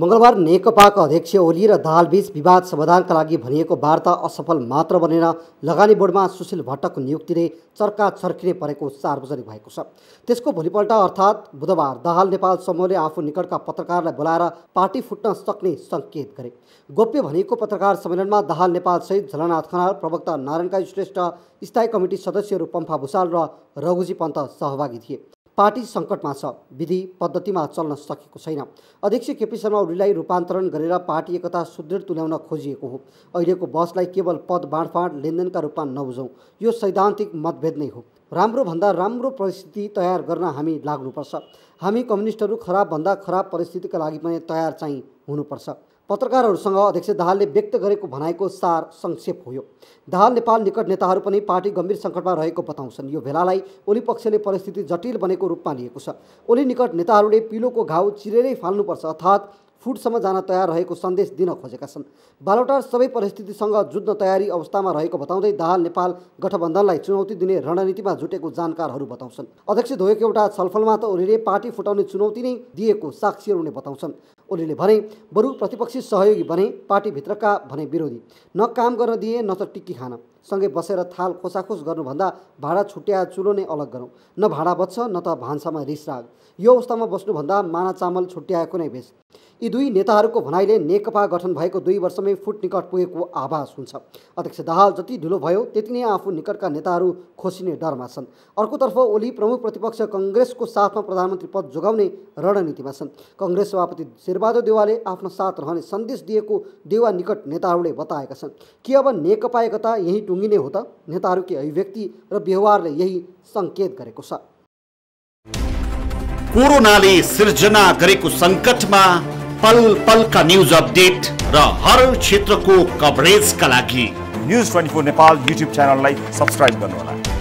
मङ्गलबार नेकपाका अध्यक्ष ओली र दालबीच विवाद समाधानका लागि भनिएको वार्ता असफल मात्र बनेर लगानी बोर्डमा सुशील भट्टको नियुक्तिले चर्का छर्किने परेको सार्वजनिक भएको छ त्यसको भोलिपल्ट अर्थात् बुधबार दाहाल नेपाल समूहले आफू निकटका पत्रकारलाई बोलाएर पार्टी फुट्न सक्ने सङ्केत गरे गोप्य भनिएको पत्रकार सम्मेलनमा दाहाल सहित झलनाथ खनाल प्रवक्ता नारायणकाई श्रेष्ठ स्थायी कमिटी सदस्यहरू पम्फा भूषाल र रघुजी पन्त सहभागी थिए पार्टी सङ्कटमा छ विधि पद्धतिमा चल्न सकेको छैन अध्यक्ष केपी शर्मा ओलीलाई रूपान्तरण गरेर पार्टी एकता सुदृढ तुल्याउन खोजिएको हो अहिलेको बसलाई केवल पद बाँडफाँड लेनदेनका रूपमा नबुझौँ यो सैद्धान्तिक मतभेद नै हो राम्रोभन्दा राम्रो परिस्थिति तयार गर्न हामी लाग्नुपर्छ हामी कम्युनिस्टहरू खराबभन्दा खराब परिस्थितिका लागि पनि तयार चाहिँ हुनुपर्छ पत्रकारहरूसँग अध्यक्ष दाहालले व्यक्त गरेको भनाइको सार संक्षेप हो यो दाहाल नेपाल निकट नेताहरू पनि पार्टी गम्भीर सङ्कटमा रहेको बताउँछन् यो भेलालाई ओली पक्षले परिस्थिति जटिल बनेको रूपमा लिएको छ ओली निकट नेताहरूले पिलोको घाउ चिरेरै फाल्नुपर्छ अर्थात् फुटसम्म जान तयार रहेको सन्देश दिन खोजेका छन् बालोटार सबै परिस्थितिसँग जुझ्न तयारी अवस्थामा रहेको बताउँदै दाहाल नेपाल गठबन्धनलाई चुनौती दिने रणनीतिमा जुटेको जानकारहरू बताउँछन् अध्यक्ष धोएको एउटा छलफलमा त ओलीले पार्टी फुटाउने चुनौती नै दिएको साक्षीहरूले बताउँछन् ओलीले भने बरु प्रतिपक्षी सहयोगी भने पार्टीभित्रका भने विरोधी न काम गर्न दिए न त टिक्की खान सँगै बसेर थाल खोसाखोस गर्नुभन्दा भाँडा छुट्याए चुलो नै अलग गरौँ न भाँडा बच्छ न त भान्सामा रिस राग यो अवस्थामा बस्नुभन्दा माना चामल छुट्याएको नै बेस यी दुई नेताहरूको भनाइले नेकपा गठन भएको दुई वर्षमै फुट निकट पुगेको आभास हुन्छ अध्यक्ष दाहाल जति ढिलो भयो त्यति नै आफू निकटका नेताहरू खोसिने डरमा छन् अर्कोतर्फ ओली प्रमुख प्रतिपक्ष कङ्ग्रेसको साथमा प्रधानमन्त्री पद जोगाउने रणनीतिमा छन् कङ्ग्रेस सभापति शेर शेरबहादुर देवाले आफ्नो साथ रहने सन्देश दिएको देवा निकट नेताहरूले बताएका छन् कि अब नेकपा एकता यहीँ टुङ्गिने हो त नेताहरूकै अभिव्यक्ति र व्यवहारले यही सङ्केत गरेको छ कोरोनाले सिर्जना गरेको सङ्कटमा पल पलका न्युज अपडेट र हर क्षेत्रको कभरेजका लागि news twenty four Nepal YouTube च्यानललाई सब्सक्राइब गर्नुहोला